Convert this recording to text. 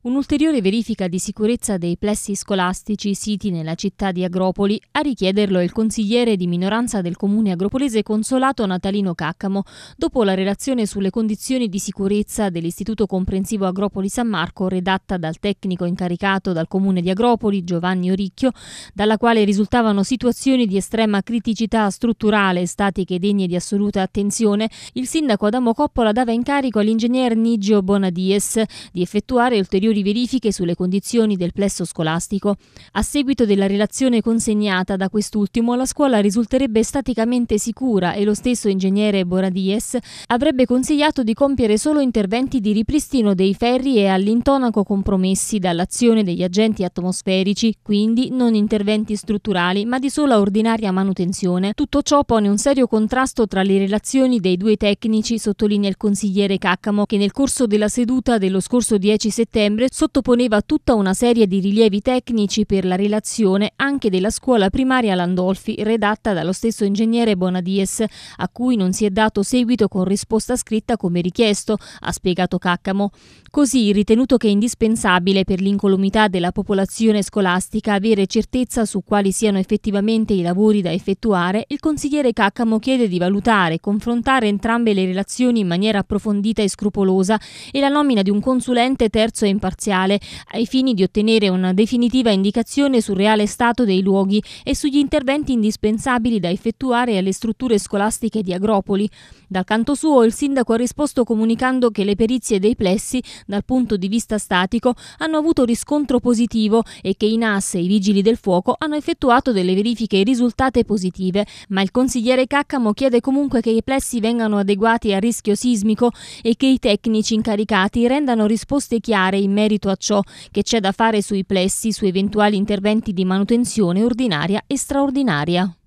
Un'ulteriore verifica di sicurezza dei plessi scolastici siti nella città di Agropoli, a richiederlo è il consigliere di minoranza del comune agropolese consolato Natalino Caccamo, dopo la relazione sulle condizioni di sicurezza dell'Istituto Comprensivo Agropoli San Marco redatta dal tecnico incaricato dal comune di Agropoli Giovanni Oricchio, dalla quale risultavano situazioni di estrema criticità strutturale e statiche degne di assoluta attenzione, il sindaco Adamo Coppola dava incarico all'ingegner Nigio Bonadies di effettuare ulteriori ulteriori verifiche sulle condizioni del plesso scolastico. A seguito della relazione consegnata da quest'ultimo, la scuola risulterebbe staticamente sicura e lo stesso ingegnere Boradies avrebbe consigliato di compiere solo interventi di ripristino dei ferri e all'intonaco compromessi dall'azione degli agenti atmosferici, quindi non interventi strutturali ma di sola ordinaria manutenzione. Tutto ciò pone un serio contrasto tra le relazioni dei due tecnici, sottolinea il consigliere Caccamo, che nel corso della seduta dello scorso 10 settembre novembre sottoponeva tutta una serie di rilievi tecnici per la relazione anche della scuola primaria Landolfi, redatta dallo stesso ingegnere Bonadies, a cui non si è dato seguito con risposta scritta come richiesto, ha spiegato Caccamo. Così, ritenuto che è indispensabile per l'incolumità della popolazione scolastica avere certezza su quali siano effettivamente i lavori da effettuare, il consigliere Caccamo chiede di valutare e confrontare entrambe le relazioni in maniera approfondita e scrupolosa e la nomina di un consulente terzo è in parziale, ai fini di ottenere una definitiva indicazione sul reale stato dei luoghi e sugli interventi indispensabili da effettuare alle strutture scolastiche di Agropoli. Dal canto suo il sindaco ha risposto comunicando che le perizie dei plessi, dal punto di vista statico, hanno avuto riscontro positivo e che i NAS e i Vigili del Fuoco hanno effettuato delle verifiche risultate positive, ma il consigliere Caccamo chiede comunque che i plessi vengano adeguati a rischio sismico e che i tecnici incaricati rendano risposte chiare in merito a ciò che c'è da fare sui plessi, su eventuali interventi di manutenzione ordinaria e straordinaria.